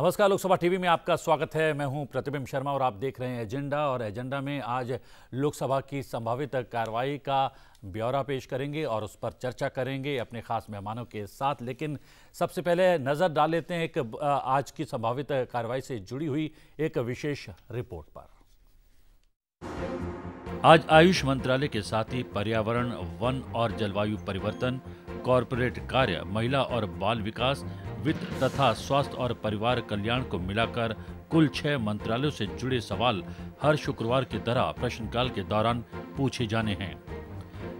नमस्कार लोकसभा टीवी में आपका स्वागत है मैं हूं प्रतिबिंब शर्मा और आप देख रहे हैं एजेंडा और एजेंडा में आज लोकसभा की संभावित कार्रवाई का ब्यौरा पेश करेंगे और उस पर चर्चा करेंगे अपने खास मेहमानों के साथ लेकिन सबसे पहले नज़र डाल लेते हैं एक आज की संभावित कार्रवाई से जुड़ी हुई एक विशेष रिपोर्ट पर आज आयुष मंत्रालय के साथ ही पर्यावरण वन और जलवायु परिवर्तन कॉरपोरेट कार्य महिला और बाल विकास वित्त तथा स्वास्थ्य और परिवार कल्याण को मिलाकर कुल छह मंत्रालयों से जुड़े सवाल हर शुक्रवार की तरह प्रश्नकाल के दौरान पूछे जाने हैं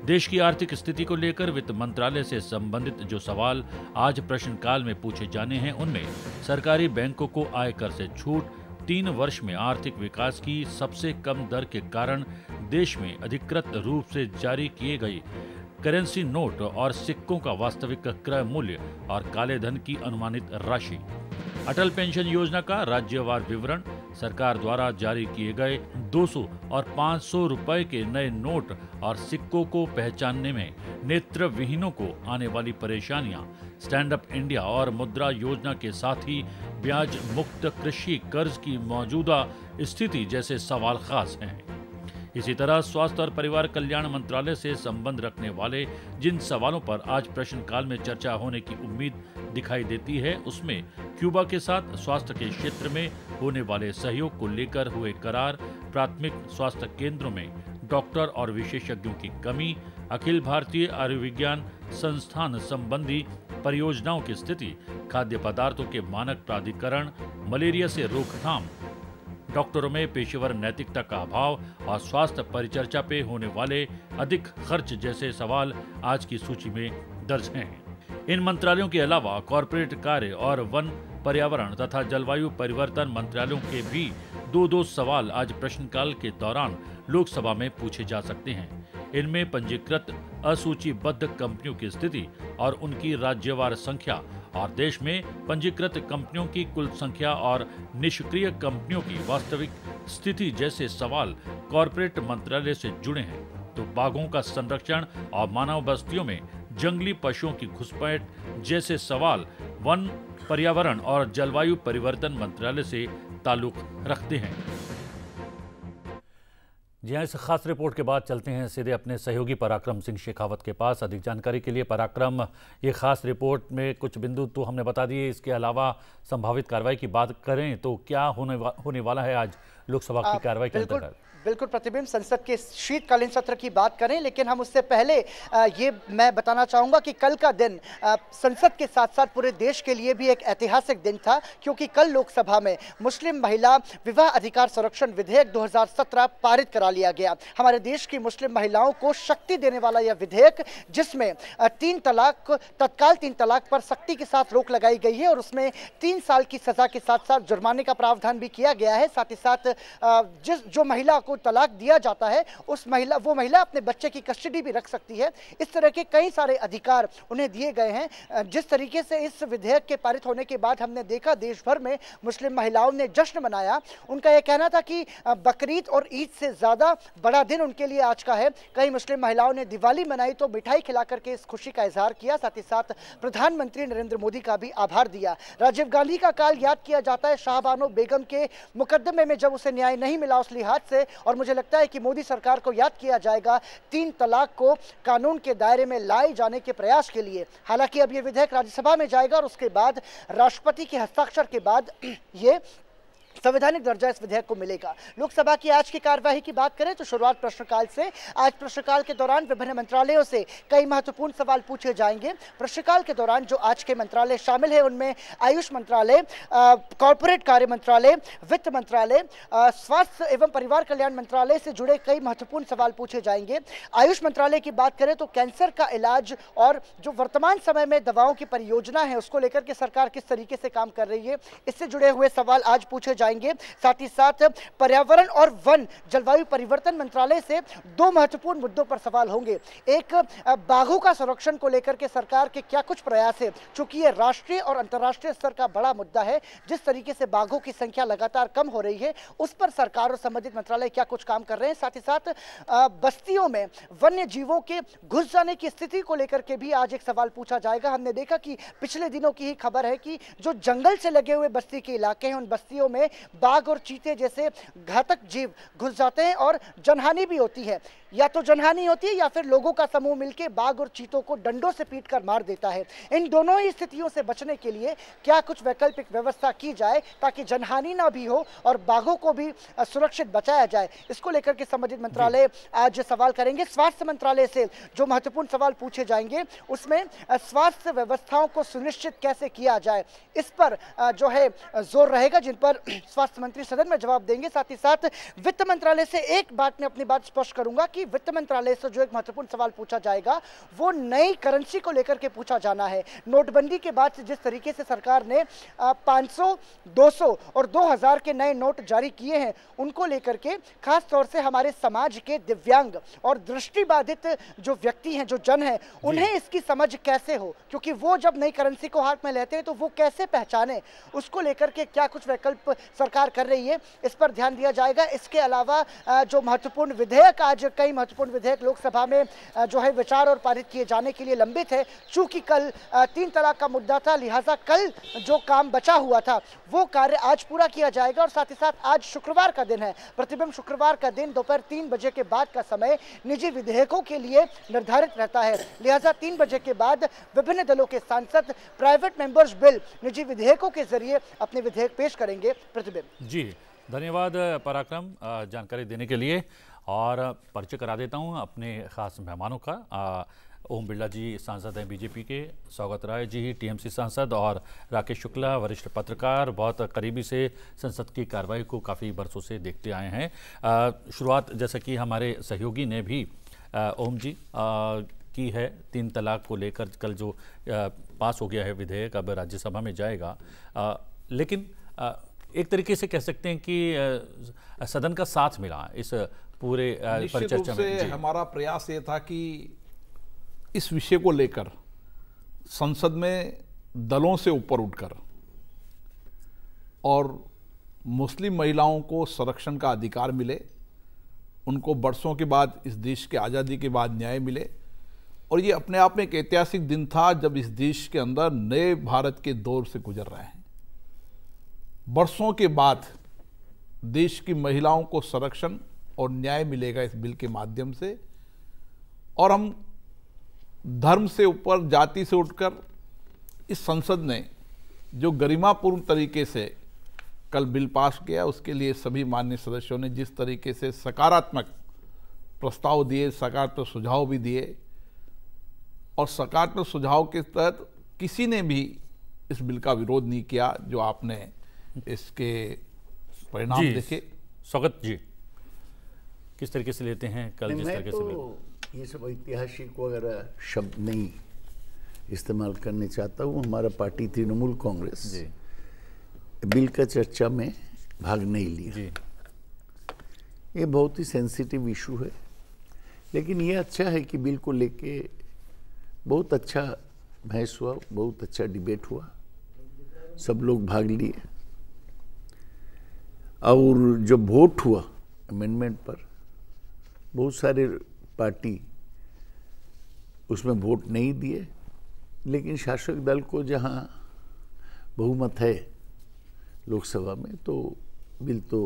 देश की आर्थिक स्थिति को लेकर वित्त मंत्रालय से संबंधित जो सवाल आज प्रश्नकाल में पूछे जाने हैं उनमें सरकारी बैंकों को आयकर से छूट तीन वर्ष में आर्थिक विकास की सबसे कम दर के कारण देश में अधिकृत रूप से जारी किए गए करेंसी नोट और सिक्कों का वास्तविक क्रय मूल्य और काले धन की अनुमानित राशि अटल पेंशन योजना का राज्यवार विवरण सरकार द्वारा जारी किए गए 200 और 500 रुपए के नए नोट और सिक्कों को पहचानने में नेत्र विहीनों को आने वाली परेशानियां स्टैंड अप इंडिया और मुद्रा योजना के साथ ही ब्याज मुक्त कृषि कर्ज की मौजूदा स्थिति जैसे सवाल खास हैं इसी तरह स्वास्थ्य और परिवार कल्याण मंत्रालय से संबंध रखने वाले जिन सवालों पर आज प्रश्नकाल में चर्चा होने की उम्मीद दिखाई देती है उसमें क्यूबा के साथ स्वास्थ्य के क्षेत्र में होने वाले सहयोग को लेकर हुए करार प्राथमिक स्वास्थ्य केंद्रों में डॉक्टर और विशेषज्ञों की कमी अखिल भारतीय आयुर्विज्ञान संस्थान संबंधी परियोजनाओं की स्थिति खाद्य पदार्थों के मानक प्राधिकरण मलेरिया से रोकथाम डॉक्टरों में पेशेवर नैतिकता का अभाव और स्वास्थ्य परिचर्चा पे होने वाले अधिक खर्च जैसे सवाल आज की सूची में दर्ज हैं इन मंत्रालयों के अलावा कॉरपोरेट कार्य और वन पर्यावरण तथा जलवायु परिवर्तन मंत्रालयों के भी दो दो सवाल आज प्रश्नकाल के दौरान लोकसभा में पूछे जा सकते हैं इनमें पंजीकृत असूचीबद्ध कंपनियों की स्थिति और उनकी राज्यवार संख्या और देश में पंजीकृत कंपनियों की कुल संख्या और निष्क्रिय कंपनियों की वास्तविक स्थिति जैसे सवाल कॉरपोरेट मंत्रालय से जुड़े हैं तो बाघों का संरक्षण और मानव बस्तियों में जंगली पशुओं की घुसपैठ जैसे सवाल वन पर्यावरण और जलवायु परिवर्तन मंत्रालय से ताल्लुक रखते हैं जी हाँ इस खास रिपोर्ट के बाद चलते हैं सीधे अपने सहयोगी पराक्रम सिंह शेखावत के पास अधिक जानकारी के लिए पराक्रम ये खास रिपोर्ट में कुछ बिंदु तो हमने बता दिए इसके अलावा संभावित कार्रवाई की बात करें तो क्या होने वा, होने वाला है आज लोकसभा की कार्रवाई के अंतर्गत बिल्कुल प्रतिबिंब संसद के शीतकालीन सत्र की बात करें लेकिन हम उससे पहले ये मैं बताना चाहूँगा कि कल का दिन संसद के साथ साथ पूरे देश के लिए भी एक ऐतिहासिक दिन था क्योंकि कल लोकसभा में मुस्लिम महिला विवाह अधिकार संरक्षण विधेयक 2017 पारित करा लिया गया हमारे देश की मुस्लिम महिलाओं को शक्ति देने वाला यह विधेयक जिसमें तीन तलाक तत्काल तीन तलाक पर सख्ती के साथ रोक लगाई गई है और उसमें तीन साल की सजा के साथ साथ जुर्माने का प्रावधान भी किया गया है साथ ही साथ जिस जो महिला को तलाक दिया जाता है उस महिला वो महिला अपने बच्चे की कस्टडी भी रख सकती है इस तरह के कई सारे अधिकार उन्हें दिए गए हैं जिस तरीके से इस विधेयक के पारित होने के बाद हमने देखा देश भर में मुस्लिम महिलाओं ने जश्न मनाया उनका यह कहना था कि बकरीद और ईद से ज़्यादा बड़ा दिन उनके लिए आज का है कई मुस्लिम महिलाओं ने दिवाली मनाई तो मिठाई खिला करके इस खुशी का इजहार किया साथ ही साथ प्रधानमंत्री नरेंद्र मोदी का भी आभार दिया राजीव गांधी का काल याद किया जाता है शाहबानो बेगम के मुकदमे में जब उसे न्याय नहीं मिला उस लिहाज से और मुझे लगता है कि मोदी सरकार को याद किया जाएगा तीन तलाक को कानून के दायरे में लाए जाने के प्रयास के लिए हालांकि अब ये विधेयक राज्यसभा में जाएगा और उसके बाद राष्ट्रपति के हस्ताक्षर के बाद ये संवैधानिक दर्जा इस विधेयक को मिलेगा लोकसभा की आज की कार्यवाही की बात करें तो शुरुआत प्रश्नकाल से आज प्रश्नकाल के दौरान विभिन्न मंत्रालयों से कई महत्वपूर्ण सवाल पूछे जाएंगे प्रश्नकाल के दौरान जो आज के मंत्रालय शामिल है उनमें आयुष मंत्रालय कॉरपोरेट कार्य मंत्रालय वित्त मंत्रालय स्वास्थ्य एवं परिवार कल्याण मंत्रालय से जुड़े कई महत्वपूर्ण सवाल पूछे जाएंगे आयुष मंत्रालय की बात करें तो कैंसर का इलाज और जो वर्तमान समय में दवाओं की परियोजना है उसको लेकर के सरकार किस तरीके से काम कर रही है इससे जुड़े हुए सवाल आज पूछे जाएंगे जाएंगे साथ ही साथ पर्यावरण और वन जलवायु परिवर्तन मंत्रालय से दो महत्वपूर्ण मुद्दों पर सवाल होंगे एक बाघों का संरक्षण को लेकर के सरकार के क्या कुछ प्रयास है चूंकि यह राष्ट्रीय और अंतर्राष्ट्रीय स्तर का बड़ा मुद्दा है जिस तरीके से बाघों की संख्या लगातार कम हो रही है उस पर सरकार और संबंधित मंत्रालय क्या कुछ काम कर रहे हैं साथ ही साथ बस्तियों में वन्य जीवों के घुस जाने की स्थिति को लेकर के भी आज एक सवाल पूछा जाएगा हमने देखा कि पिछले दिनों की ही खबर है कि जो जंगल से लगे हुए बस्ती के इलाके हैं उन बस्तियों में बाघ और चीते जैसे घातक जीव घुस जाते हैं और जनहानि भी होती है या तो जनहानि होती है या फिर लोगों का समूह मिलकर बाघ और चीतों को डंडों से पीट कर मार देता है इन दोनों ही स्थितियों से बचने के लिए क्या कुछ वैकल्पिक व्यवस्था की जाए ताकि जनहानि ना भी हो और बाघों को भी सुरक्षित बचाया जाए इसको लेकर के संबंधित मंत्रालय आज सवाल करेंगे स्वास्थ्य मंत्रालय से जो महत्वपूर्ण सवाल पूछे जाएंगे उसमें स्वास्थ्य व्यवस्थाओं को सुनिश्चित कैसे किया जाए इस पर जो है जोर रहेगा जिन पर स्वास्थ्य मंत्री सदन में जवाब देंगे साथ ही साथ वित्त मंत्रालय से एक बात में अपनी बात स्पष्ट करूंगा कि कि वित्त मंत्रालय से जो एक महत्वपूर्ण सवाल पूछा जाएगा वो नई करेंसी को लेकर के पूछा जाना है नोटबंदी के बाद जिस तरीके से सरकार ने पाँच सौ और 2000 के नए नोट जारी किए हैं उनको लेकर के खास तौर से हमारे समाज के दिव्यांग और दृष्टिबाधित जो व्यक्ति हैं जो जन हैं उन्हें इसकी समझ कैसे हो क्योंकि वो जब नई करेंसी को हाथ में लेते हैं तो वो कैसे पहचाने उसको लेकर के क्या कुछ वैकल्प सरकार कर रही है इस पर ध्यान दिया जाएगा इसके अलावा जो महत्वपूर्ण विधेयक आज कई कई महत्वपूर्ण विधेयक लोकसभा में जो है विचार और पारित किए जाने के लिए लंबित है चूंकि कल तीन तलाक का मुद्दा था लिहाजा कल जो काम बचा हुआ था वो कार्य आज पूरा किया जाएगा और साथ ही साथ आज शुक्रवार का दिन है प्रतिबिंब शुक्रवार का दिन दोपहर तीन बजे के बाद का समय निजी विधेयकों के लिए निर्धारित रहता है लिहाजा तीन बजे के बाद विभिन्न दलों के सांसद प्राइवेट मेंबर्स बिल निजी विधेयकों के जरिए अपने विधेयक पेश करेंगे प्रतिबिंब जी धन्यवाद पराक्रम जानकारी देने के लिए और परिचय करा देता हूँ अपने ख़ास मेहमानों का आ, ओम बिरला जी सांसद हैं बीजेपी के स्वागत राय जी टीएमसी सांसद और राकेश शुक्ला वरिष्ठ पत्रकार बहुत करीबी से संसद की कार्रवाई को काफ़ी बरसों से देखते आए हैं शुरुआत जैसा कि हमारे सहयोगी ने भी आ, ओम जी आ, की है तीन तलाक को लेकर कल जो आ, पास हो गया है विधेयक अब राज्यसभा में जाएगा लेकिन एक तरीके से कह सकते हैं कि सदन का साथ मिला इस पूरे परिचर्चा में हमारा प्रयास ये था कि इस विषय को लेकर संसद में दलों से ऊपर उठकर और मुस्लिम महिलाओं को संरक्षण का अधिकार मिले उनको बरसों के बाद इस देश के आज़ादी के बाद न्याय मिले और ये अपने आप में एक ऐतिहासिक दिन था जब इस देश के अंदर नए भारत के दौर से गुजर रहे हैं बरसों के बाद देश की महिलाओं को संरक्षण और न्याय मिलेगा इस बिल के माध्यम से और हम धर्म से ऊपर जाति से उठकर इस संसद ने जो गरिमापूर्ण तरीके से कल बिल पास किया उसके लिए सभी मान्य सदस्यों ने जिस तरीके से सकारात्मक प्रस्ताव दिए सकारात्मक सुझाव भी दिए और सकारात्मक सुझाव के तहत किसी ने भी इस बिल का विरोध नहीं किया जो आपने इसके परिणाम देखे स्वागत जी किस तरीके से लेते हैं कल जिस तरीके तो से ये सब ऐतिहासिक वगैरह शब्द नहीं इस्तेमाल करने चाहता हूँ हमारा पार्टी तृणमूल कांग्रेस बिल का चर्चा में भाग नहीं लिया ये बहुत ही सेंसिटिव इशू है लेकिन ये अच्छा है कि बिल को लेके बहुत अच्छा बहस हुआ बहुत अच्छा डिबेट हुआ सब लोग भाग लिए और जो वोट हुआ अमेंडमेंट पर बहुत सारे पार्टी उसमें वोट नहीं दिए लेकिन शासक दल को जहां बहुमत है लोकसभा में तो बिल तो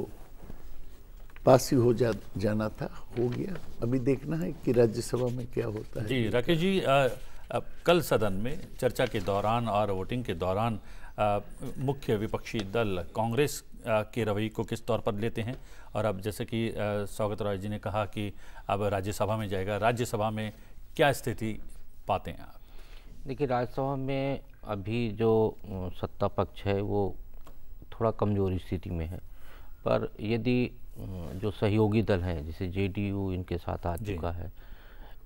पास ही हो जा जाना था हो गया अभी देखना है कि राज्यसभा में क्या होता है जी राकेश जी आ, आ, कल सदन में चर्चा के दौरान और वोटिंग के दौरान मुख्य विपक्षी दल कांग्रेस के रवैये को किस तौर पर लेते हैं और अब जैसे कि स्वागत राय जी ने कहा कि अब राज्यसभा में जाएगा राज्यसभा में क्या स्थिति पाते हैं आप देखिए राज्यसभा में अभी जो सत्ता पक्ष है वो थोड़ा कमज़ोर स्थिति में है पर यदि जो सहयोगी दल हैं जैसे जेडीयू इनके साथ आ चुका है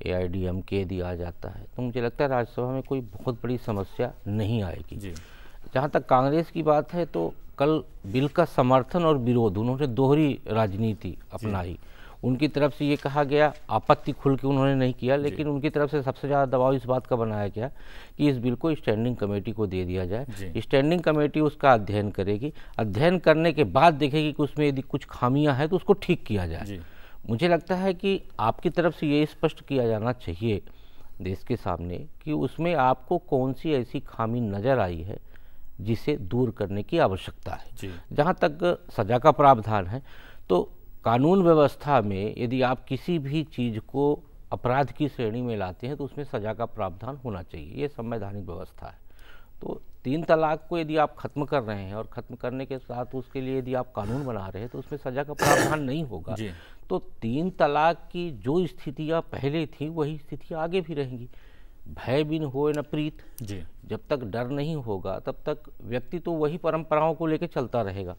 ए आई डी एम के यदि आ जाता है तो मुझे लगता है राज्यसभा में कोई बहुत बड़ी समस्या नहीं आएगी जी जहाँ तक कांग्रेस की बात है तो कल बिल का समर्थन और विरोध उन्होंने दोहरी राजनीति अपनाई उनकी तरफ से ये कहा गया आपत्ति खुल के उन्होंने नहीं किया लेकिन उनकी तरफ से सबसे ज़्यादा दबाव इस बात का बनाया गया कि इस बिल को स्टैंडिंग कमेटी को दे दिया जाए स्टैंडिंग कमेटी उसका अध्ययन करेगी अध्ययन करने के बाद देखेगी कि उसमें यदि कुछ खामियां हैं तो उसको ठीक किया जाए मुझे लगता है कि आपकी तरफ से ये स्पष्ट किया जाना चाहिए देश के सामने कि उसमें आपको कौन सी ऐसी खामी नज़र आई है जिसे दूर करने की आवश्यकता है जहाँ तक सजा का प्रावधान है तो कानून व्यवस्था में यदि आप किसी भी चीज़ को अपराध की श्रेणी में लाते हैं तो उसमें सजा का प्रावधान होना चाहिए ये संवैधानिक व्यवस्था है तो तीन तलाक को यदि आप ख़त्म कर रहे हैं और ख़त्म करने के साथ उसके लिए यदि आप कानून बना रहे हैं तो उसमें सज़ा का प्रावधान नहीं होगा तो तीन तलाक की जो स्थितियाँ पहले थी वही स्थितियाँ आगे भी रहेंगी भय भी हो न प्रीत जी जब तक डर नहीं होगा तब तक व्यक्ति तो वही परंपराओं को लेकर चलता रहेगा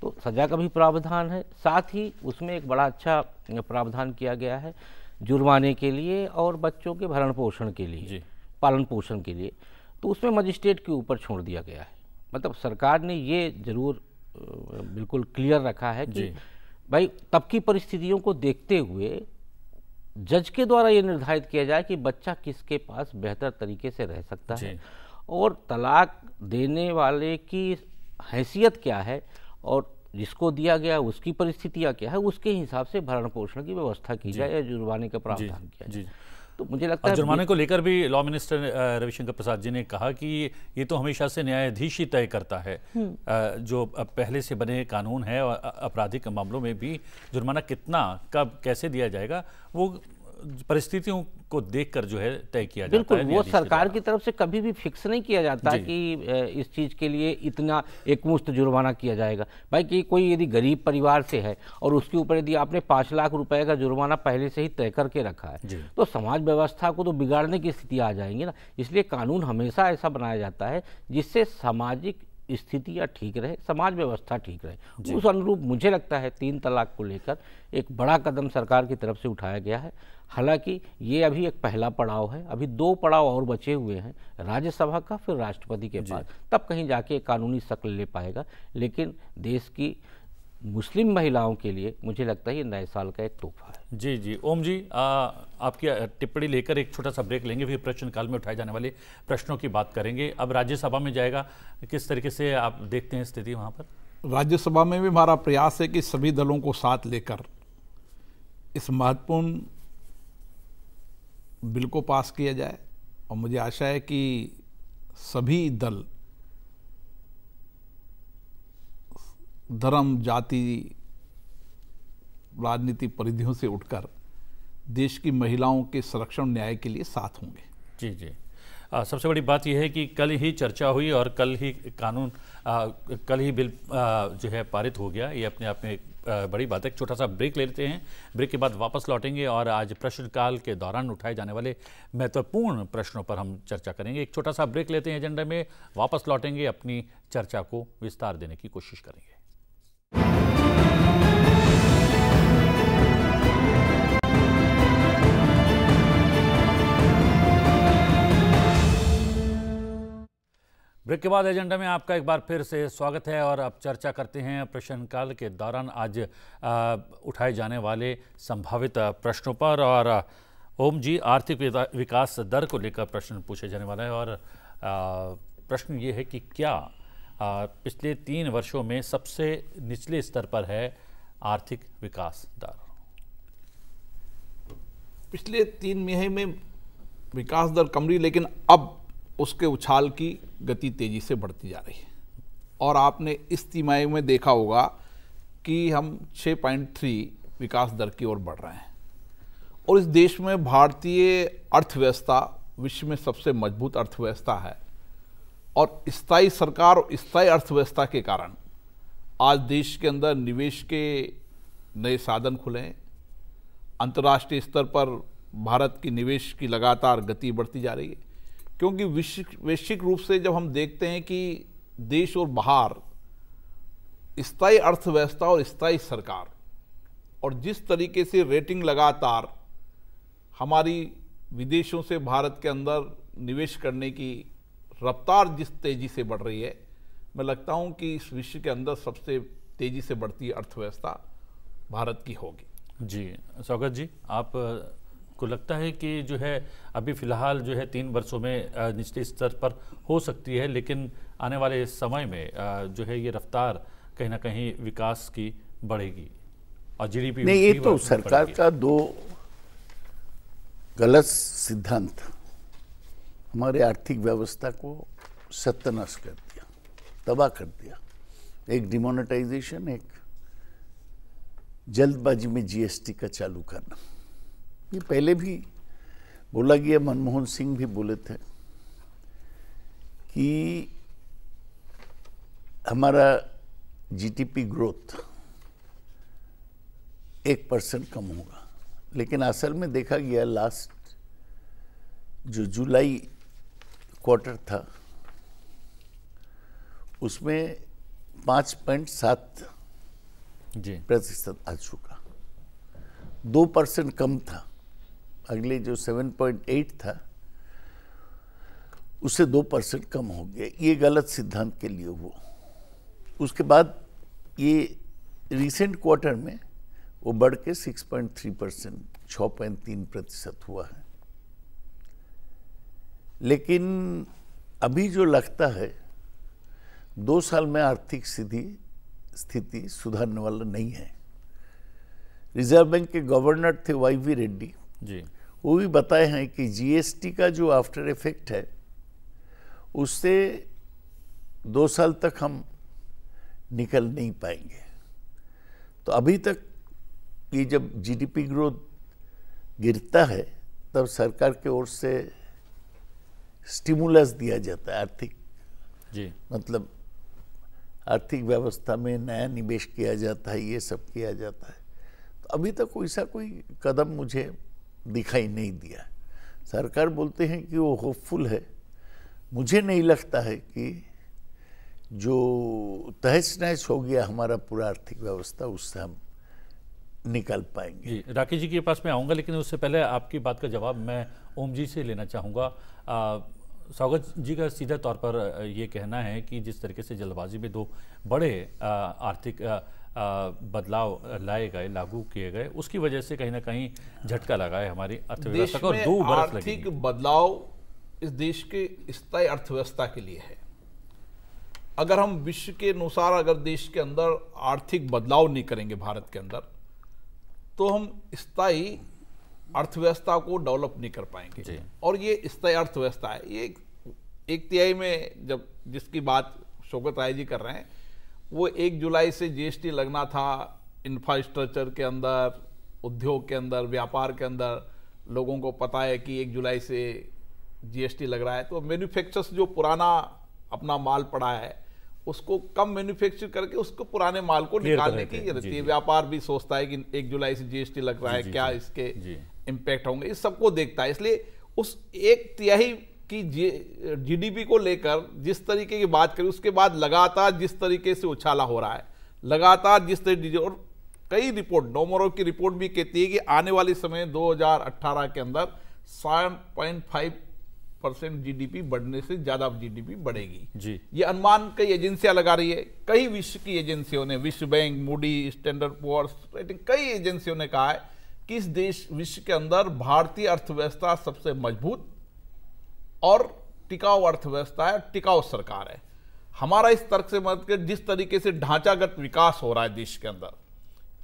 तो सजा का भी प्रावधान है साथ ही उसमें एक बड़ा अच्छा प्रावधान किया गया है जुर्माने के लिए और बच्चों के भरण पोषण के लिए पालन पोषण के लिए तो उसमें मजिस्ट्रेट के ऊपर छोड़ दिया गया है मतलब सरकार ने ये जरूर बिल्कुल क्लियर रखा है कि भाई तब की परिस्थितियों को देखते हुए जज के द्वारा ये निर्धारित किया जाए कि बच्चा किसके पास बेहतर तरीके से रह सकता है और तलाक देने वाले की हैसियत क्या है और जिसको दिया गया उसकी परिस्थितियाँ क्या है उसके हिसाब से भरण पोषण की व्यवस्था की जाए या जुर्माने का प्रावधान किया जाए तो मुझे लगता है जुर्माने को लेकर भी लॉ मिनिस्टर रविशंकर प्रसाद जी ने कहा कि ये तो हमेशा से न्यायाधीश ही तय करता है हम्म। जो पहले से बने कानून है और आपराधिक मामलों में भी जुर्माना कितना कब कैसे दिया जाएगा वो परिस्थितियों को देखकर जो है तय किया जाता है बिल्कुल वो सरकार की तरफ से कभी भी फिक्स नहीं किया जाता कि इस चीज़ के लिए इतना एकमुश्त जुर्माना किया जाएगा भाई कि कोई यदि गरीब परिवार से है और उसके ऊपर यदि आपने पांच लाख रुपए का जुर्माना पहले से ही तय करके रखा है तो समाज व्यवस्था को तो बिगाड़ने की स्थिति आ जाएंगी ना इसलिए कानून हमेशा ऐसा बनाया जाता है जिससे सामाजिक स्थितियाँ ठीक रहे समाज व्यवस्था ठीक रहे उस अनुरूप मुझे लगता है तीन तलाक को लेकर एक बड़ा कदम सरकार की तरफ से उठाया गया है हालांकि ये अभी एक पहला पड़ाव है अभी दो पड़ाव और बचे हुए हैं राज्यसभा का फिर राष्ट्रपति के पास तब कहीं जाके कानूनी शक्ल ले पाएगा लेकिन देश की मुस्लिम महिलाओं के लिए मुझे लगता है ये नए साल का एक तोहफा है जी जी ओम जी आ, आपकी टिप्पणी लेकर एक छोटा सा ब्रेक लेंगे फिर प्रश्नकाल में उठाए जाने वाले प्रश्नों की बात करेंगे अब राज्यसभा में जाएगा किस तरीके से आप देखते हैं स्थिति वहाँ पर राज्यसभा में भी हमारा प्रयास है कि सभी दलों को साथ लेकर इस महत्वपूर्ण बिल को पास किया जाए और मुझे आशा है कि सभी दल धर्म जाति राजनीति परिधियों से उठकर देश की महिलाओं के संरक्षण न्याय के लिए साथ होंगे जी जी आ, सबसे बड़ी बात यह है कि कल ही चर्चा हुई और कल ही कानून आ, कल ही बिल आ, जो है पारित हो गया ये अपने आप में बड़ी बात है एक छोटा सा ब्रेक ले लेते हैं ब्रेक के बाद वापस लौटेंगे और आज प्रश्नकाल के दौरान उठाए जाने वाले महत्वपूर्ण प्रश्नों पर हम चर्चा करेंगे एक छोटा सा ब्रेक लेते हैं एजेंडा में वापस लौटेंगे अपनी चर्चा को विस्तार देने की कोशिश करेंगे ब्रेक के बाद एजेंडा में आपका एक बार फिर से स्वागत है और अब चर्चा करते हैं प्रश्नकाल के दौरान आज उठाए जाने वाले संभावित प्रश्नों पर और ओम जी आर्थिक विकास दर को लेकर प्रश्न पूछे जाने वाला है और प्रश्न ये है कि क्या आ, पिछले तीन वर्षों में सबसे निचले स्तर पर है आर्थिक विकास दर पिछले तीन महीने में विकास दर कम रही लेकिन अब उसके उछाल की गति तेज़ी से बढ़ती जा रही है और आपने इस तिमाही में देखा होगा कि हम 6.3 विकास दर की ओर बढ़ रहे हैं और इस देश में भारतीय अर्थव्यवस्था विश्व में सबसे मजबूत अर्थव्यवस्था है और स्थायी सरकार और स्थायी अर्थव्यवस्था के कारण आज देश के अंदर निवेश के नए साधन खुले हैं अंतर्राष्ट्रीय स्तर पर भारत की निवेश की लगातार गति बढ़ती जा रही है क्योंकि वैश्विक वैश्विक रूप से जब हम देखते हैं कि देश और बाहर स्थायी अर्थव्यवस्था और स्थायी सरकार और जिस तरीके से रेटिंग लगातार हमारी विदेशों से भारत के अंदर निवेश करने की रफ्तार जिस तेज़ी से बढ़ रही है मैं लगता हूं कि इस विश्व के अंदर सबसे तेज़ी से बढ़ती अर्थव्यवस्था भारत की होगी जी स्वागत जी आप आपको लगता है कि जो है अभी फ़िलहाल जो है तीन वर्षों में निचले स्तर पर हो सकती है लेकिन आने वाले समय में जो है ये रफ्तार कहीं ना कहीं विकास की बढ़ेगी और जीडीपी नहीं ये तो सरकार का दो गलत सिद्धांत हमारे आर्थिक व्यवस्था को सत्यानाश कर दिया तबाह कर दिया एक डिमोनेटाइजेशन एक जल्दबाजी में जीएसटी का चालू करना ये पहले भी बोला गया मनमोहन सिंह भी बोले थे कि हमारा जीडीपी ग्रोथ एक परसेंट कम होगा लेकिन असल में देखा गया लास्ट जो जुलाई क्वार्टर था उसमें पाँच पॉइंट सात प्रतिशत आ चुका दो परसेंट कम था अगले जो 7.8 था उससे दो परसेंट कम हो गया ये गलत सिद्धांत के लिए वो उसके बाद ये रिसेंट क्वार्टर में वो बढ़ के सिक्स पॉइंट थ्री परसेंट छः पॉइंट तीन प्रतिशत हुआ है लेकिन अभी जो लगता है दो साल में आर्थिक स्थिति स्थिति सुधारने वाला नहीं है रिजर्व बैंक के गवर्नर थे वाई वी रेड्डी जी वो भी बताए हैं कि जीएसटी का जो आफ्टर इफेक्ट है उससे दो साल तक हम निकल नहीं पाएंगे तो अभी तक ये जब जीडीपी ग्रोथ गिरता है तब सरकार की ओर से स्टिमुलस दिया जाता है आर्थिक जी मतलब आर्थिक व्यवस्था में नया निवेश किया जाता है ये सब किया जाता है तो अभी तक ऐसा कोई कदम मुझे दिखाई नहीं दिया सरकार बोलते हैं कि वो होपफुल है मुझे नहीं लगता है कि जो तहस नहस हो गया हमारा पूरा आर्थिक व्यवस्था उससे हम निकल पाएंगे राकेश जी के पास मैं आऊँगा लेकिन उससे पहले आपकी बात का जवाब मैं ओम जी से लेना चाहूँगा स्वागत जी का सीधा तौर पर ये कहना है कि जिस तरीके से जल्दबाजी में दो बड़े आर्थिक बदलाव लाए गए लागू किए गए उसकी वजह से कहीं ना कहीं झटका लगा है हमारी अर्थव्यवस्था को दो बरस आर्थिक बदलाव इस देश के स्थायी अर्थव्यवस्था के लिए है अगर हम विश्व के अनुसार अगर देश के अंदर आर्थिक बदलाव नहीं करेंगे भारत के अंदर तो हम स्थायी अर्थव्यवस्था को डेवलप नहीं कर पाएंगे और ये स्थायी अर्थव्यवस्था है ये एक तिहाई में जब जिसकी बात शोकत राय जी कर रहे हैं वो एक जुलाई से जीएसटी लगना था इंफ्रास्ट्रक्चर के अंदर उद्योग के अंदर व्यापार के अंदर लोगों को पता है कि एक जुलाई से जीएसटी लग रहा है तो मैन्युफैक्चरर्स जो पुराना अपना माल पड़ा है उसको कम मैन्युफैक्चर करके उसको पुराने माल को निकालने की जरूरत है व्यापार भी सोचता है कि एक जुलाई से जीएसटी लग रहा है क्या इसके इम्पैक्ट होंगे इस सबको देखता है इसलिए उस एक तिहाई कि जीडीपी को लेकर जिस तरीके की बात करी उसके बाद लगातार जिस तरीके से उछाला हो रहा है लगातार जिस तरीके और कई रिपोर्ट डोमोरो की रिपोर्ट भी कहती है कि आने वाले समय 2018 के अंदर seven point five percent GDP बढ़ने से ज़्यादा जीडीपी बढ़ेगी जी ये अनुमान कई एजेंसियां लगा रही है कई विश्व की एजेंसियों ने विश्व बैंक मूडी स्टैंडर्ड पुअर्स कई एजेंसियों ने कहा है कि इस देश विश्व के अंदर भारतीय अर्थव्यवस्था सबसे मजबूत और टिकाऊ अर्थव्यवस्था है टिकाऊ सरकार है हमारा इस तर्क से मत कर जिस तरीके से ढांचागत विकास हो रहा है देश के अंदर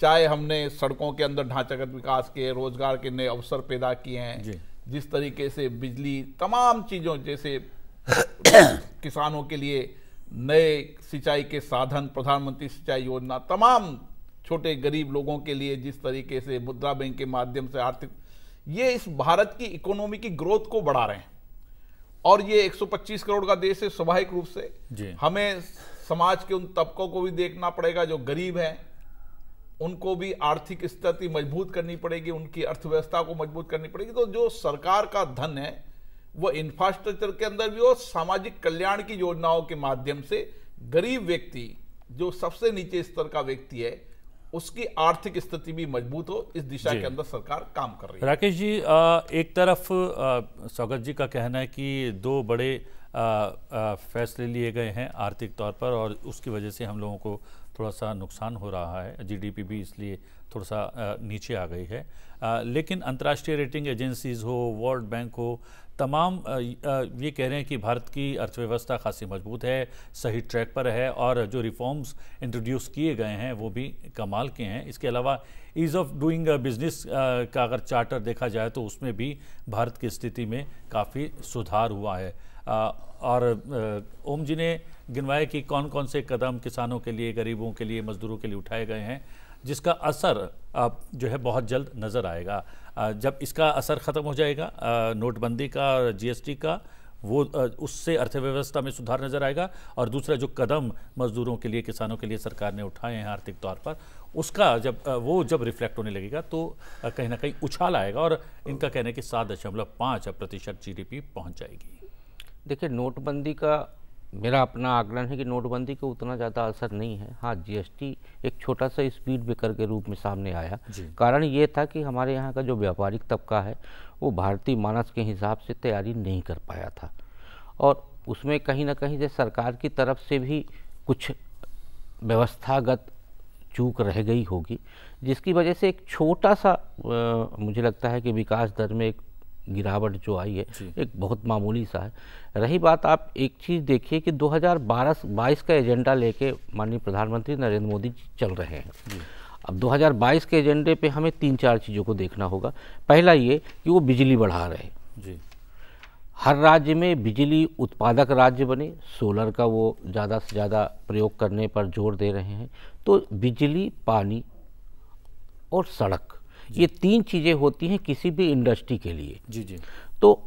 चाहे हमने सड़कों के अंदर ढांचागत विकास किए रोजगार के नए अवसर पैदा किए हैं जिस तरीके से बिजली तमाम चीज़ों जैसे किसानों के लिए नए सिंचाई के साधन प्रधानमंत्री सिंचाई योजना तमाम छोटे गरीब लोगों के लिए जिस तरीके से मुद्रा बैंक के माध्यम से आर्थिक ये इस भारत की इकोनॉमी की ग्रोथ को बढ़ा रहे हैं और ये 125 करोड़ का देश है स्वाभाविक रूप से हमें समाज के उन तबकों को भी देखना पड़ेगा जो गरीब हैं उनको भी आर्थिक स्थिति मजबूत करनी पड़ेगी उनकी अर्थव्यवस्था को मजबूत करनी पड़ेगी तो जो सरकार का धन है वो इंफ्रास्ट्रक्चर के अंदर भी और सामाजिक कल्याण की योजनाओं के माध्यम से गरीब व्यक्ति जो सबसे नीचे स्तर का व्यक्ति है उसकी आर्थिक स्थिति भी मजबूत हो इस दिशा के अंदर सरकार काम कर रही है राकेश जी आ, एक तरफ स्वागत सौगत जी का कहना है कि दो बड़े आ, आ, फैसले लिए गए हैं आर्थिक तौर पर और उसकी वजह से हम लोगों को थोड़ा सा नुकसान हो रहा है जीडीपी भी इसलिए थोड़ा सा नीचे आ गई है लेकिन अंतर्राष्ट्रीय रेटिंग एजेंसीज़ हो वर्ल्ड बैंक हो तमाम ये कह रहे हैं कि भारत की अर्थव्यवस्था खासी मजबूत है सही ट्रैक पर है और जो रिफॉर्म्स इंट्रोड्यूस किए गए हैं वो भी कमाल के हैं इसके अलावा ईज़ ऑफ डूइंग बिजनेस का अगर चार्टर देखा जाए तो उसमें भी भारत की स्थिति में काफ़ी सुधार हुआ है और ओम जी ने गिनवाया कि कौन कौन से कदम किसानों के लिए गरीबों के लिए मजदूरों के लिए उठाए गए हैं जिसका असर जो है बहुत जल्द नज़र आएगा जब इसका असर ख़त्म हो जाएगा नोटबंदी का और जीएसटी का वो उससे अर्थव्यवस्था में सुधार नज़र आएगा और दूसरा जो कदम मजदूरों के लिए किसानों के लिए सरकार ने उठाए हैं आर्थिक तौर पर उसका जब वो जब रिफ्लेक्ट होने लगेगा तो कहीं ना कहीं उछाल आएगा और इनका कहना है कि सात दशमलव पाँच प्रतिशत जी पहुँच जाएगी देखिए नोटबंदी का मेरा अपना आकलन है कि नोटबंदी को उतना ज़्यादा असर नहीं है हाँ जीएसटी एक छोटा सा स्पीड ब्रेकर के रूप में सामने आया कारण ये था कि हमारे यहाँ का जो व्यापारिक तबका है वो भारतीय मानस के हिसाब से तैयारी नहीं कर पाया था और उसमें कहीं ना कहीं से सरकार की तरफ से भी कुछ व्यवस्थागत चूक रह गई होगी जिसकी वजह से एक छोटा सा आ, मुझे लगता है कि विकास दर में एक गिरावट जो आई है एक बहुत मामूली सा है रही बात आप एक चीज़ देखिए कि 2022 बाईस का एजेंडा लेके माननीय प्रधानमंत्री नरेंद्र मोदी जी चल रहे हैं अब 2022 के एजेंडे पे हमें तीन चार चीज़ों को देखना होगा पहला ये कि वो बिजली बढ़ा रहे जी हर राज्य में बिजली उत्पादक राज्य बने सोलर का वो ज़्यादा से ज़्यादा प्रयोग करने पर जोर दे रहे हैं तो बिजली पानी और सड़क ये तीन चीज़ें होती हैं किसी भी इंडस्ट्री के लिए जी जी तो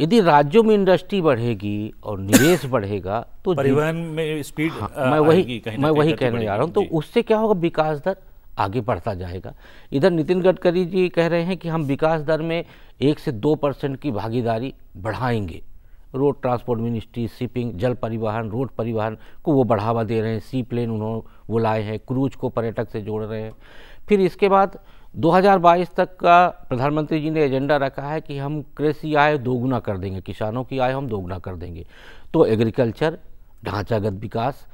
यदि राज्यों में इंडस्ट्री बढ़ेगी और निवेश बढ़ेगा तो परिवहन में स्पीड हाँ, मैं वही मैं वही कहने जा रहा हूँ तो उससे क्या होगा विकास दर आगे बढ़ता जाएगा इधर नितिन गडकरी जी कह रहे हैं कि हम विकास दर में एक से दो परसेंट की भागीदारी बढ़ाएंगे रोड ट्रांसपोर्ट मिनिस्ट्री शिपिंग जल परिवहन रोड परिवहन को वो बढ़ावा दे रहे हैं सी प्लेन उन्होंने बुलाए हैं क्रूज को पर्यटक से जोड़ रहे हैं फिर इसके बाद 2022 तक का प्रधानमंत्री जी ने एजेंडा रखा है कि हम कृषि आय दोगुना कर देंगे किसानों की आय हम दोगुना कर देंगे तो एग्रीकल्चर ढांचागत विकास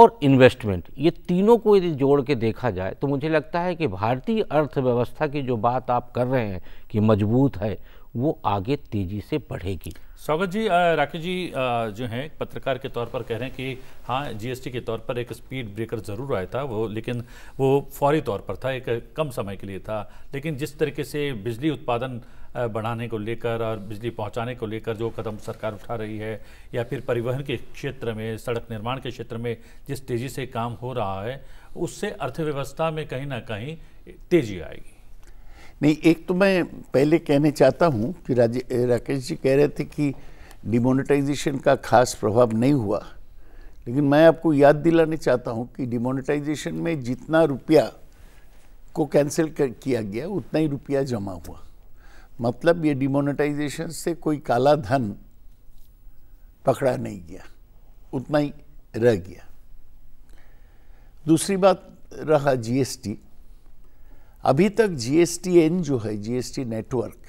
और इन्वेस्टमेंट ये तीनों को यदि जोड़ के देखा जाए तो मुझे लगता है कि भारतीय अर्थव्यवस्था की जो बात आप कर रहे हैं कि मजबूत है वो आगे तेजी से बढ़ेगी स्वागत जी राकेश जी जो हैं पत्रकार के तौर पर कह रहे हैं कि हाँ जीएसटी के तौर पर एक स्पीड ब्रेकर ज़रूर आया था वो लेकिन वो फौरी तौर पर था एक कम समय के लिए था लेकिन जिस तरीके से बिजली उत्पादन बढ़ाने को लेकर और बिजली पहुंचाने को लेकर जो कदम सरकार उठा रही है या फिर परिवहन के क्षेत्र में सड़क निर्माण के क्षेत्र में जिस तेज़ी से काम हो रहा है उससे अर्थव्यवस्था में कहीं ना कहीं तेज़ी आएगी नहीं एक तो मैं पहले कहने चाहता हूँ कि राकेश जी कह रहे थे कि डिमोनेटाइजेशन का खास प्रभाव नहीं हुआ लेकिन मैं आपको याद दिलाने चाहता हूँ कि डिमोनेटाइजेशन में जितना रुपया को कैंसिल कर किया गया उतना ही रुपया जमा हुआ मतलब ये डिमोनेटाइजेशन से कोई काला धन पकड़ा नहीं गया उतना ही रह गया दूसरी बात रहा जीएसटी अभी तक जीएसटीएन जो है जीएसटी नेटवर्क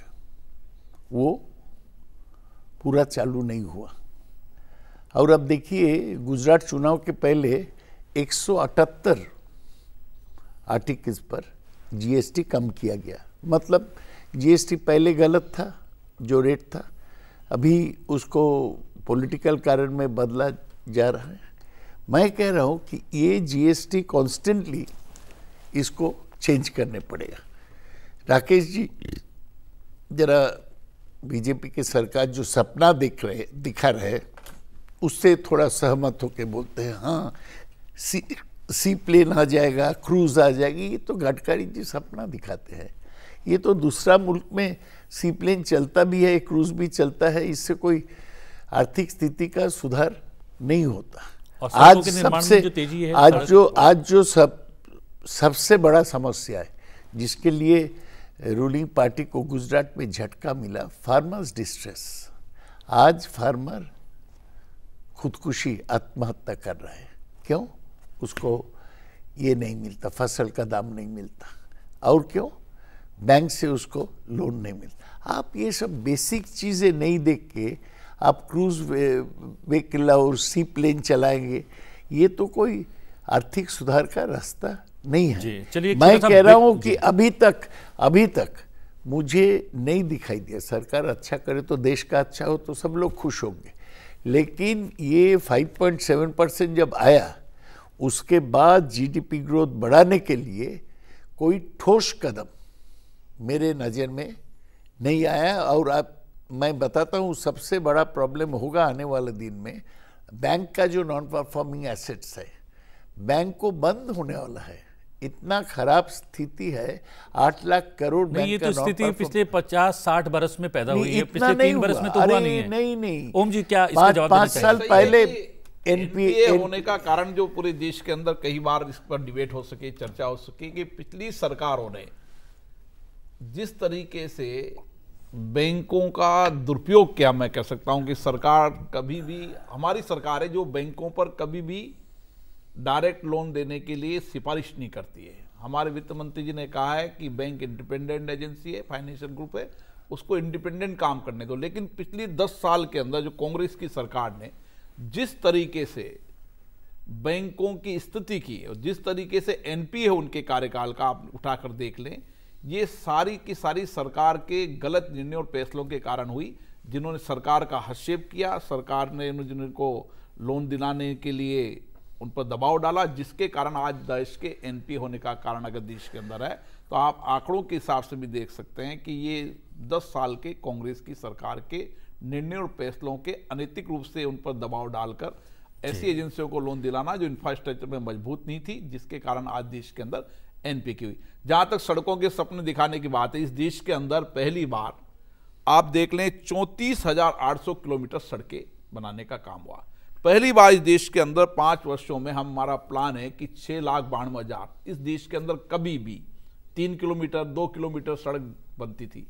वो पूरा चालू नहीं हुआ और अब देखिए गुजरात चुनाव के पहले 178 आर्टिकल्स पर जीएसटी कम किया गया मतलब जीएसटी पहले गलत था जो रेट था अभी उसको पॉलिटिकल कारण में बदला जा रहा है मैं कह रहा हूँ कि ये जीएसटी कॉन्स्टेंटली इसको चेंज करने पड़ेगा राकेश जी जरा बीजेपी की सरकार जो सपना दिख रहे दिखा रहे उससे थोड़ा सहमत होके बोलते हैं हाँ सी सी प्लेन आ जाएगा क्रूज आ जाएगी ये तो गडकरी जी सपना दिखाते हैं ये तो दूसरा मुल्क में सी प्लेन चलता भी है क्रूज भी चलता है इससे कोई आर्थिक स्थिति का सुधार नहीं होता आज सबसे आज जो आज जो सब सबसे बड़ा समस्या है जिसके लिए रूलिंग पार्टी को गुजरात में झटका मिला फार्मर्स डिस्ट्रेस आज फार्मर खुदकुशी आत्महत्या कर रहा है क्यों उसको ये नहीं मिलता फसल का दाम नहीं मिलता और क्यों बैंक से उसको लोन नहीं मिलता आप ये सब बेसिक चीज़ें नहीं देख के आप क्रूज वेकिला और सी प्लेन चलाएंगे ये तो कोई आर्थिक सुधार का रास्ता नहीं है जी, मैं कह रहा हूं कि अभी तक अभी तक मुझे नहीं दिखाई दिया सरकार अच्छा करे तो देश का अच्छा हो तो सब लोग खुश होंगे लेकिन ये 5.7 परसेंट जब आया उसके बाद जीडीपी ग्रोथ बढ़ाने के लिए कोई ठोस कदम मेरे नज़र में नहीं आया और आप मैं बताता हूँ सबसे बड़ा प्रॉब्लम होगा आने वाले दिन में बैंक का जो नॉन परफॉर्मिंग एसेट्स है बैंक को बंद होने वाला है इतना खराब स्थिति है आठ लाख करोड़ नहीं ये तो स्थिति पिछले पचास साठ बरस में पैदा हुई है पिछले तीन बरस में तो हुआ नहीं है नहीं नहीं ओम जी क्या इसका जवाब पांच साल पहले एनपीए होने का कारण जो पूरे देश के अंदर कई बार इस पर डिबेट हो सके चर्चा हो सके कि पिछली सरकारों ने जिस तरीके से बैंकों का दुरुपयोग किया मैं कह सकता हूं कि सरकार कभी भी हमारी सरकार है जो बैंकों पर कभी भी डायरेक्ट लोन देने के लिए सिफारिश नहीं करती है हमारे वित्त मंत्री जी ने कहा है कि बैंक इंडिपेंडेंट एजेंसी है फाइनेंशियल ग्रुप है उसको इंडिपेंडेंट काम करने दो लेकिन पिछली दस साल के अंदर जो कांग्रेस की सरकार ने जिस तरीके से बैंकों की स्थिति की है जिस तरीके से एनपी है उनके कार्यकाल का आप उठाकर देख लें ये सारी की सारी सरकार के गलत निर्णय और फैसलों के कारण हुई जिन्होंने सरकार का हस्तक्षेप किया सरकार ने जिनको लोन दिलाने के लिए उन पर दबाव डाला जिसके कारण आज देश के एनपी होने का कारण अगर देश के अंदर है तो आप आंकड़ों के हिसाब से भी देख सकते हैं कि ये 10 साल के कांग्रेस की सरकार के निर्णय और फैसलों के अनैतिक रूप से उन पर दबाव डालकर ऐसी एजेंसियों को लोन दिलाना जो इंफ्रास्ट्रक्चर में मजबूत नहीं थी जिसके कारण आज देश के अंदर एनपी की हुई जहां तक सड़कों के सपने दिखाने की बात है इस देश के अंदर पहली बार आप देख लें चौंतीस किलोमीटर सड़कें बनाने का काम हुआ पहली बार इस देश के अंदर पाँच वर्षों में हमारा प्लान है कि छः लाख बानवे हज़ार इस देश के अंदर कभी भी तीन किलोमीटर दो किलोमीटर सड़क बनती थी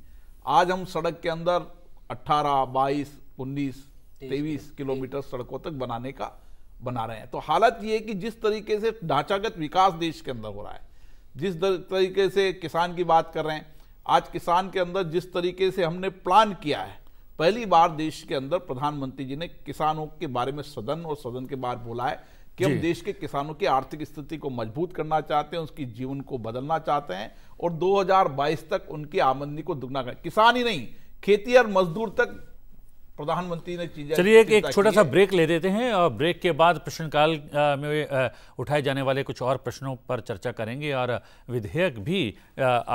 आज हम सड़क के अंदर अट्ठारह बाईस उन्नीस तेईस किलोमीटर सड़कों तक बनाने का बना रहे हैं तो हालत ये है कि जिस तरीके से ढांचागत विकास देश के अंदर हो रहा है जिस तरीके से किसान की बात कर रहे हैं आज किसान के अंदर जिस तरीके से हमने प्लान किया है पहली बार देश के अंदर प्रधानमंत्री जी ने किसानों के बारे में सदन और सदन के बाहर बोला है कि हम देश के किसानों की आर्थिक स्थिति को मजबूत करना चाहते हैं उसकी जीवन को बदलना चाहते हैं और 2022 तक उनकी आमदनी को दुगना कर किसान ही नहीं खेती और मजदूर तक प्रधानमंत्री ने चीजें चलिए एक, एक छोटा सा ब्रेक ले देते हैं और ब्रेक के बाद प्रश्नकाल में उठाए जाने वाले कुछ और प्रश्नों पर चर्चा करेंगे और विधेयक भी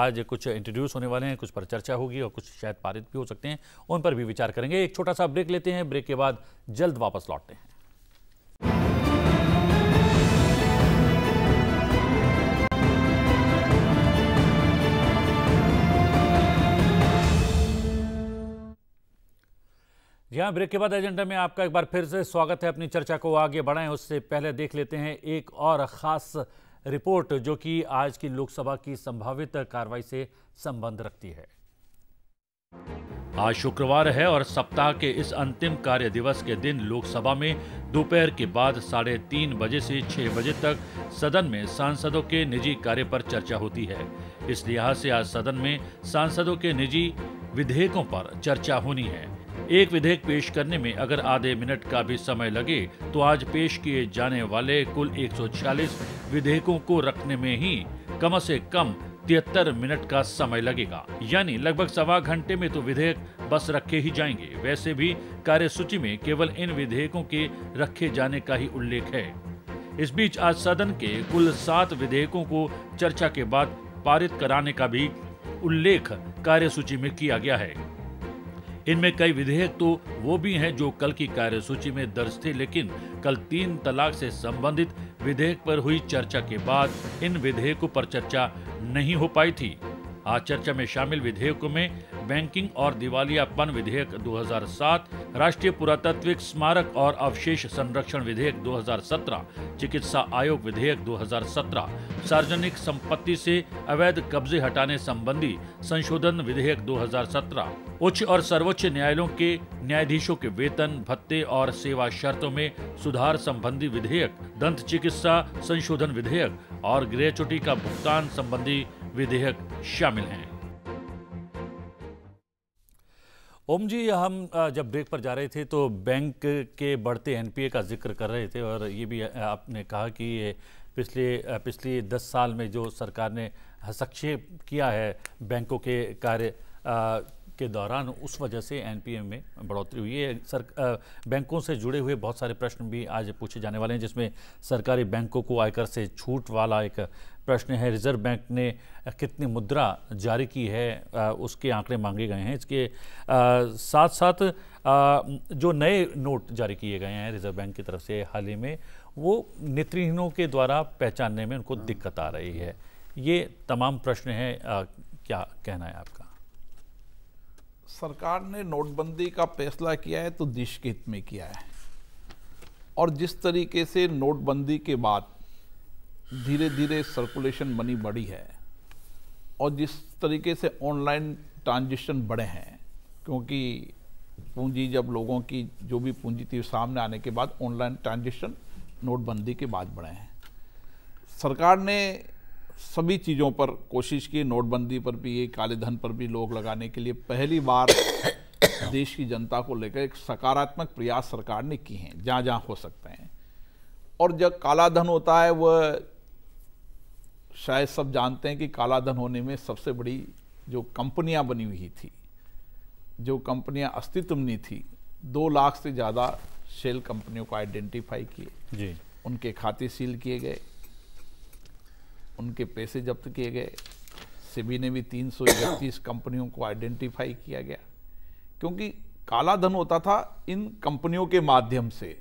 आज कुछ इंट्रोड्यूस होने वाले हैं कुछ पर चर्चा होगी और कुछ शायद पारित भी हो सकते हैं उन पर भी विचार करेंगे एक छोटा सा ब्रेक लेते हैं ब्रेक के बाद जल्द वापस लौटते हैं जी हाँ ब्रेक के बाद एजेंडा में आपका एक बार फिर से स्वागत है अपनी चर्चा को आगे बढ़ाएं उससे पहले देख लेते हैं एक और ख़ास रिपोर्ट जो कि आज की लोकसभा की संभावित कार्रवाई से संबंध रखती है आज शुक्रवार है और सप्ताह के इस अंतिम कार्य दिवस के दिन लोकसभा में दोपहर के बाद साढ़े तीन बजे से छह बजे तक सदन में सांसदों के निजी कार्य पर चर्चा होती है इस लिहाज से आज सदन में सांसदों के निजी विधेयकों पर चर्चा होनी है एक विधेयक पेश करने में अगर आधे मिनट का भी समय लगे तो आज पेश किए जाने वाले कुल 146 विधेयकों को रखने में ही कम से कम तिहत्तर मिनट का समय लगेगा यानी लगभग सवा घंटे में तो विधेयक बस रखे ही जाएंगे वैसे भी सूची में केवल इन विधेयकों के रखे जाने का ही उल्लेख है इस बीच आज सदन के कुल सात विधेयकों को चर्चा के बाद पारित कराने का भी उल्लेख कार्यसूची में किया गया है इनमें कई विधेयक तो वो भी हैं जो कल की कार्यसूची में दर्ज थे लेकिन कल तीन तलाक से संबंधित विधेयक पर हुई चर्चा के बाद इन विधेयकों पर चर्चा नहीं हो पाई थी आज चर्चा में शामिल विधेयकों में बैंकिंग और दिवालियापन विधेयक 2007 राष्ट्रीय पुरातत्विक स्मारक और अवशेष संरक्षण विधेयक 2017 चिकित्सा आयोग विधेयक 2017 सार्वजनिक संपत्ति से अवैध कब्जे हटाने संबंधी संशोधन विधेयक 2017 उच्च और सर्वोच्च न्यायालयों के न्यायाधीशों के वेतन भत्ते और सेवा शर्तों में सुधार संबंधी विधेयक दंत चिकित्सा संशोधन विधेयक और ग्रेचुटी का भुगतान संबंधी विधेयक शामिल हैं ओम जी हम जब ब्रेक पर जा रहे थे तो बैंक के बढ़ते एनपीए का जिक्र कर रहे थे और ये भी आपने कहा कि ये पिछले पिछले दस साल में जो सरकार ने हस्तक्षेप किया है बैंकों के कार्य के दौरान उस वजह से एनपीए में बढ़ोतरी हुई है सर बैंकों से जुड़े हुए बहुत सारे प्रश्न भी आज पूछे जाने वाले हैं जिसमें सरकारी बैंकों को आयकर से छूट वाला एक प्रश्न है रिजर्व बैंक ने कितनी मुद्रा जारी की है उसके आंकड़े मांगे गए हैं इसके साथ साथ जो नए नोट जारी किए गए हैं रिजर्व बैंक की तरफ से हाल ही में वो नेत्रहीनों के द्वारा पहचानने में उनको दिक्कत आ रही है ये तमाम प्रश्न हैं क्या कहना है आपका सरकार ने नोटबंदी का फैसला किया है तो देश के हित में किया है और जिस तरीके से नोटबंदी के बाद धीरे धीरे सर्कुलेशन मनी बढ़ी है और जिस तरीके से ऑनलाइन ट्रांजेक्शन बढ़े हैं क्योंकि पूंजी जब लोगों की जो भी पूंजी थी सामने आने के बाद ऑनलाइन ट्रांजेक्शन नोटबंदी के बाद बढ़े हैं सरकार ने सभी चीज़ों पर कोशिश की नोटबंदी पर भी काले धन पर भी लोग लगाने के लिए पहली बार देश की जनता को लेकर एक सकारात्मक प्रयास सरकार ने की हैं जहाँ जहाँ हो सकते हैं और जब काला धन होता है वह शायद सब जानते हैं कि कालाधन होने में सबसे बड़ी जो कंपनियां बनी हुई थी जो कंपनियां अस्तित्व में नहीं थी दो लाख से ज़्यादा शेल कंपनियों को आइडेंटिफाई किए जी उनके खाते सील किए गए उनके पैसे जब्त किए गए सिबी ने भी तीन कंपनियों को आइडेंटिफाई किया गया क्योंकि काला धन होता था इन कंपनियों के माध्यम से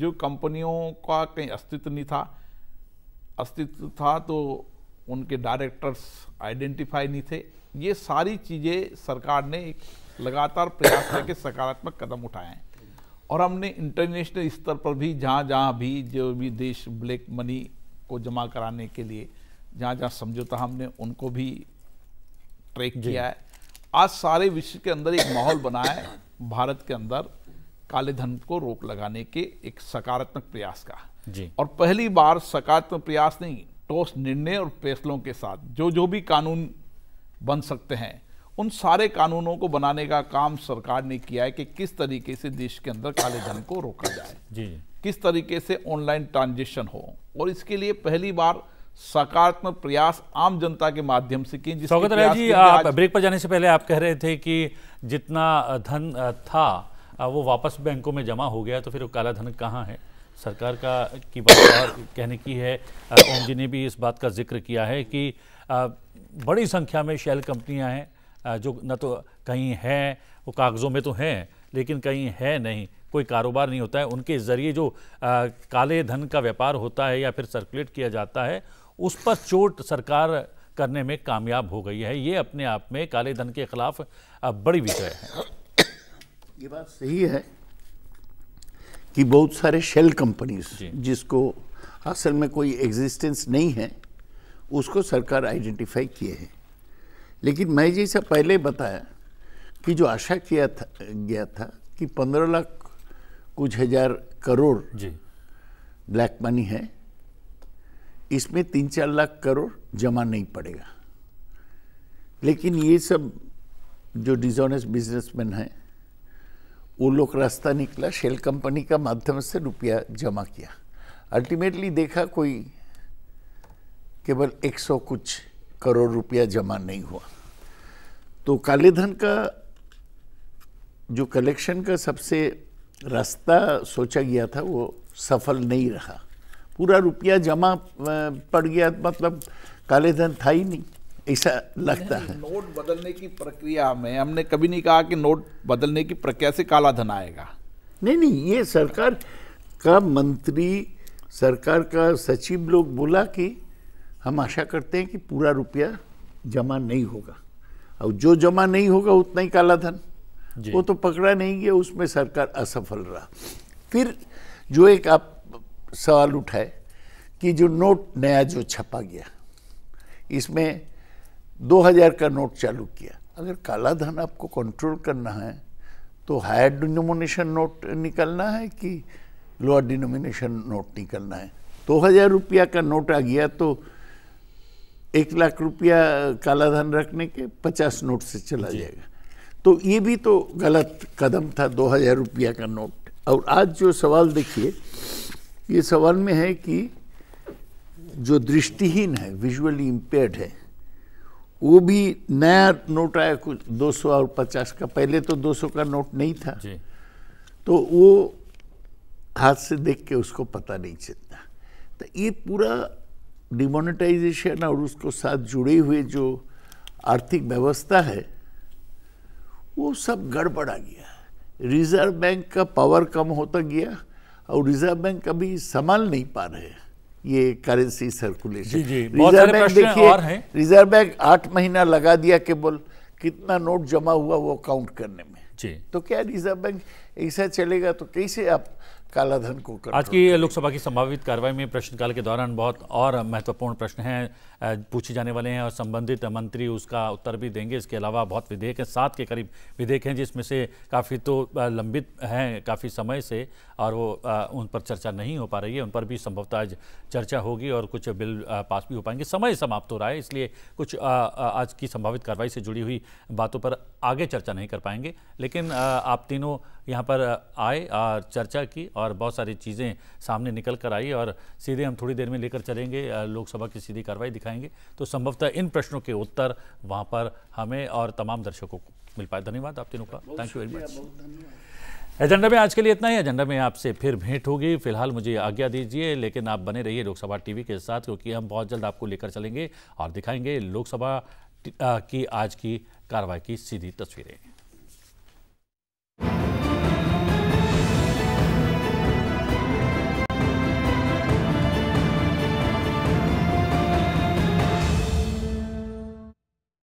जो कंपनियों का कहीं अस्तित्व नहीं था अस्तित्व था तो उनके डायरेक्टर्स आइडेंटिफाई नहीं थे ये सारी चीज़ें सरकार ने एक लगातार प्रयास करके सकारात्मक कदम उठाए हैं और हमने इंटरनेशनल स्तर पर भी जहाँ जहाँ भी जो भी देश ब्लैक मनी को जमा कराने के लिए जहाँ जहाँ समझौता हमने उनको भी ट्रैक किया है आज सारे विश्व के अंदर एक माहौल बना है भारत के अंदर काले धन को रोक लगाने के एक सकारात्मक प्रयास का जी और पहली बार सकारात्मक प्रयास नहीं ठोस निर्णय और फैसलों के साथ जो जो भी कानून बन सकते हैं उन सारे कानूनों को बनाने का काम सरकार ने किया है कि किस तरीके से देश के अंदर काले धन को रोका जाए जी किस तरीके से ऑनलाइन ट्रांजेक्शन हो और इसके लिए पहली बार सकारात्मक प्रयास आम जनता के माध्यम से किए स्वागत राय जी आप ब्रेक पर जाने से पहले आप कह रहे थे कि जितना धन था वो वापस बैंकों में जमा हो गया तो फिर वो काला धन कहाँ है सरकार का की बात कहने की है ओम जी ने भी इस बात का जिक्र किया है कि बड़ी संख्या में शेल कंपनियां हैं जो न तो कहीं हैं वो कागज़ों में तो हैं लेकिन कहीं है नहीं कोई कारोबार नहीं होता है उनके ज़रिए जो आ, काले धन का व्यापार होता है या फिर सर्कुलेट किया जाता है उस पर चोट सरकार करने में कामयाब हो गई है ये अपने आप में काले धन के खिलाफ बड़ी विषय है ये बात सही है कि बहुत सारे शेल कंपनीज जिसको असल में कोई एग्जिस्टेंस नहीं है उसको सरकार आइडेंटिफाई किए हैं लेकिन मैं जैसा पहले बताया कि जो आशा किया था गया था कि पंद्रह लाख कुछ हजार करोड़ जी ब्लैक मनी है इसमें तीन चार लाख करोड़ जमा नहीं पड़ेगा लेकिन ये सब जो डिजोनेस्ट बिजनेसमैन हैं वो लोग रास्ता निकला शेल कंपनी का माध्यम से रुपया जमा किया अल्टीमेटली देखा कोई केवल 100 कुछ करोड़ रुपया जमा नहीं हुआ तो काले धन का जो कलेक्शन का सबसे रास्ता सोचा गया था वो सफल नहीं रहा पूरा रुपया जमा पड़ गया मतलब काले धन था ही नहीं ऐसा लगता है नोट बदलने की प्रक्रिया में हमने कभी नहीं कहा कि नोट बदलने की प्रक्रिया से काला धन आएगा नहीं नहीं ये सरकार का मंत्री सरकार का सचिव लोग बोला कि हम आशा करते हैं कि पूरा रुपया जमा नहीं होगा और जो जमा नहीं होगा उतना ही काला धन वो तो पकड़ा नहीं गया उसमें सरकार असफल रहा फिर जो एक आप सवाल उठाए कि जो नोट नया जो छपा गया इसमें दो हज़ार का नोट चालू किया अगर काला धन आपको कंट्रोल करना है तो हायर डिनोमिनेशन नोट निकलना है कि लोअर डिनोमिनेशन नोट निकलना है दो हज़ार रुपया का नोट आ गया तो एक लाख रुपया काला धन रखने के पचास नोट से चला जाएगा तो ये भी तो गलत कदम था दो हज़ार रुपया का नोट और आज जो सवाल देखिए ये सवाल में है कि जो दृष्टिहीन है विजुअली इम्पेयर्ड है वो भी नया नोट आया कुछ दो सौ और पचास का पहले तो दो सौ का नोट नहीं था जी। तो वो हाथ से देख के उसको पता नहीं चलता तो ये पूरा डिमोनेटाइजेशन और उसको साथ जुड़े हुए जो आर्थिक व्यवस्था है वो सब गड़बड़ आ गया रिजर्व बैंक का पावर कम होता गया और रिजर्व बैंक अभी संभाल नहीं पा रहे हैं ये करेंसी सर्कुलेशन रिजर्व बैंक देखिए रिजर्व बैंक आठ महीना लगा दिया केवल कितना नोट जमा हुआ वो काउंट करने में जी तो क्या रिजर्व बैंक ऐसा चलेगा तो कैसे आप कालाधन को आज की लोकसभा की संभावित कार्रवाई में प्रश्नकाल के दौरान बहुत और महत्वपूर्ण प्रश्न हैं पूछे जाने वाले हैं और संबंधित मंत्री उसका उत्तर भी देंगे इसके अलावा बहुत विधेयक हैं सात के करीब विधेयक हैं जिसमें से काफ़ी तो लंबित हैं काफ़ी समय से और वो उन पर चर्चा नहीं हो पा रही है उन पर भी संभवतः आज चर्चा होगी और कुछ बिल पास भी हो पाएंगे समय समाप्त हो रहा है इसलिए कुछ आज की संभावित कार्रवाई से जुड़ी हुई बातों पर आगे चर्चा नहीं कर पाएंगे लेकिन आप तीनों यहाँ पर आए और चर्चा की और बहुत सारी चीज़ें सामने निकल कर आई और सीधे हम थोड़ी देर में लेकर चलेंगे लोकसभा की सीधी कार्रवाई दिखाएंगे तो संभवतः इन प्रश्नों के उत्तर वहाँ पर हमें और तमाम दर्शकों को मिल पाए धन्यवाद आप तीनों का thank you very much agenda में आज के लिए इतना ही एजेंडा में आपसे फिर भेंट होगी फिलहाल मुझे आज्ञा दीजिए लेकिन आप बने रहिए लोकसभा टीवी के साथ क्योंकि हम बहुत जल्द आपको लेकर चलेंगे और दिखाएंगे लोकसभा की आज की कार्रवाई की सीधी तस्वीरें